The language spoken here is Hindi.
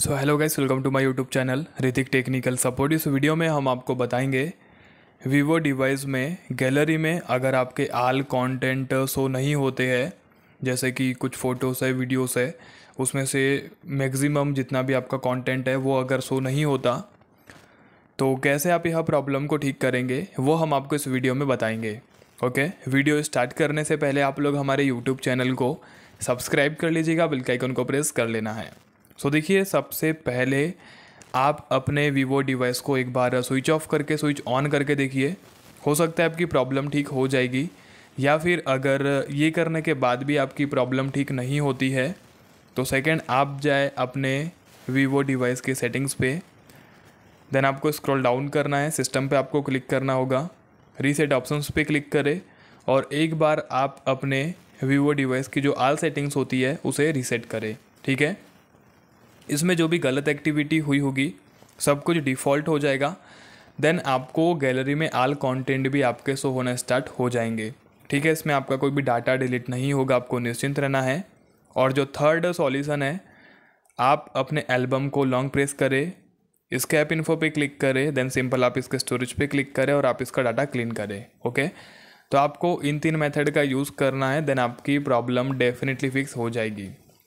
so hello guys welcome to my YouTube channel Hrithik technical support इस वीडियो में हम आपको बताएंगे वीवो डिवाइस में गैलरी में अगर आपके आल कंटेंट शो नहीं होते हैं जैसे कि कुछ फ़ोटोज़ है वीडियोस है उसमें से मैक्सिमम जितना भी आपका कंटेंट है वो अगर शो नहीं होता तो कैसे आप यह प्रॉब्लम को ठीक करेंगे वो हम आपको इस वीडियो में बताएंगे ओके वीडियो स्टार्ट करने से पहले आप लोग हमारे यूट्यूब चैनल को सब्सक्राइब कर लीजिएगा बिल्कुल आइकन को प्रेस कर लेना है सो so, देखिए सबसे पहले आप अपने वीवो डिवाइस को एक बार स्विच ऑफ करके स्विच ऑन करके देखिए हो सकता है आपकी प्रॉब्लम ठीक हो जाएगी या फिर अगर ये करने के बाद भी आपकी प्रॉब्लम ठीक नहीं होती है तो सेकंड आप जाए अपने वीवो डिवाइस के सेटिंग्स पे देन आपको स्क्रॉल डाउन करना है सिस्टम पे आपको क्लिक करना होगा रीसेट ऑप्शंस पे क्लिक करें और एक बार आप अपने वीवो डिवाइस की जो आल सेटिंग्स होती है उसे रीसेट करें ठीक है इसमें जो भी गलत एक्टिविटी हुई होगी सब कुछ डिफ़ॉल्ट हो जाएगा देन आपको गैलरी में आल कंटेंट भी आपके शो होना स्टार्ट हो जाएंगे ठीक है इसमें आपका कोई भी डाटा डिलीट नहीं होगा आपको निश्चिंत रहना है और जो थर्ड सॉल्यूशन है आप अपने एल्बम को लॉन्ग प्रेस करें इसके ऐप इन्फो पे क्लिक करें देन सिंपल आप इसके स्टोरेज पे क्लिक करें और आप इसका डाटा क्लीन करें ओके तो आपको इन तीन मेथड का यूज़ करना है देन आपकी प्रॉब्लम डेफिनेटली फिक्स हो जाएगी